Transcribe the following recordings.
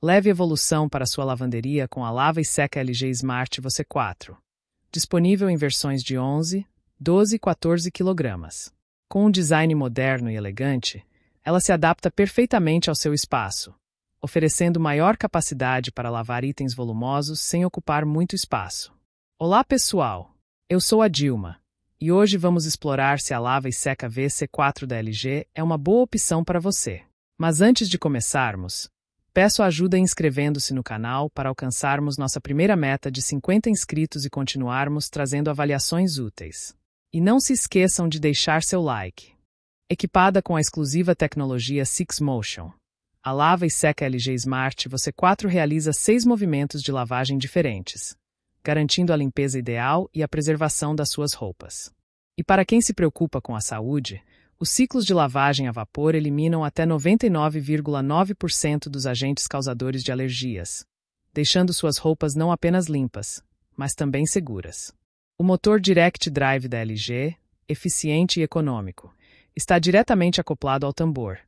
Leve evolução para sua lavanderia com a Lava e Seca LG Smart Você 4. Disponível em versões de 11, 12 e 14 kg. Com um design moderno e elegante, ela se adapta perfeitamente ao seu espaço, oferecendo maior capacidade para lavar itens volumosos sem ocupar muito espaço. Olá, pessoal! Eu sou a Dilma e hoje vamos explorar se a Lava e Seca VC4 da LG é uma boa opção para você. Mas antes de começarmos, Peço ajuda inscrevendo-se no canal para alcançarmos nossa primeira meta de 50 inscritos e continuarmos trazendo avaliações úteis. E não se esqueçam de deixar seu like. Equipada com a exclusiva tecnologia Six Motion, a Lava e Seca LG Smart você 4 realiza seis movimentos de lavagem diferentes, garantindo a limpeza ideal e a preservação das suas roupas. E para quem se preocupa com a saúde, os ciclos de lavagem a vapor eliminam até 99,9% dos agentes causadores de alergias, deixando suas roupas não apenas limpas, mas também seguras. O motor Direct Drive da LG, eficiente e econômico, está diretamente acoplado ao tambor,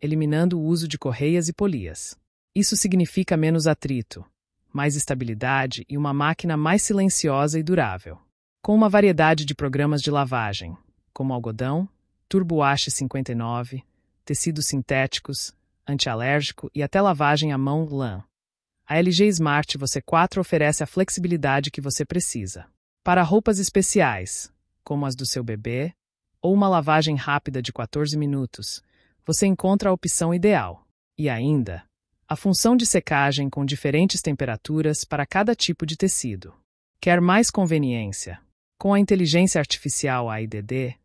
eliminando o uso de correias e polias. Isso significa menos atrito, mais estabilidade e uma máquina mais silenciosa e durável. Com uma variedade de programas de lavagem, como algodão, Turboache 59, tecidos sintéticos, antialérgico e até lavagem à mão lã. A LG Smart Você 4 oferece a flexibilidade que você precisa. Para roupas especiais, como as do seu bebê, ou uma lavagem rápida de 14 minutos, você encontra a opção ideal. E ainda, a função de secagem com diferentes temperaturas para cada tipo de tecido. Quer mais conveniência? Com a inteligência artificial AIDD,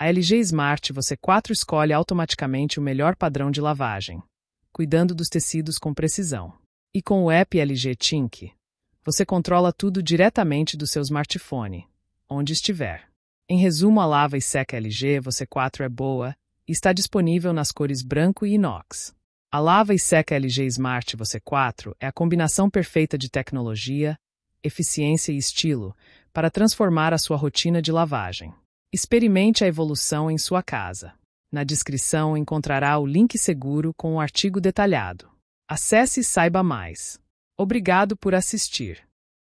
a LG Smart Você 4 escolhe automaticamente o melhor padrão de lavagem, cuidando dos tecidos com precisão. E com o app LG Tink, você controla tudo diretamente do seu smartphone, onde estiver. Em resumo, a lava e seca LG Você 4 é boa e está disponível nas cores branco e inox. A lava e seca LG Smart Você 4 é a combinação perfeita de tecnologia, eficiência e estilo para transformar a sua rotina de lavagem. Experimente a evolução em sua casa. Na descrição encontrará o link seguro com o artigo detalhado. Acesse e saiba mais. Obrigado por assistir.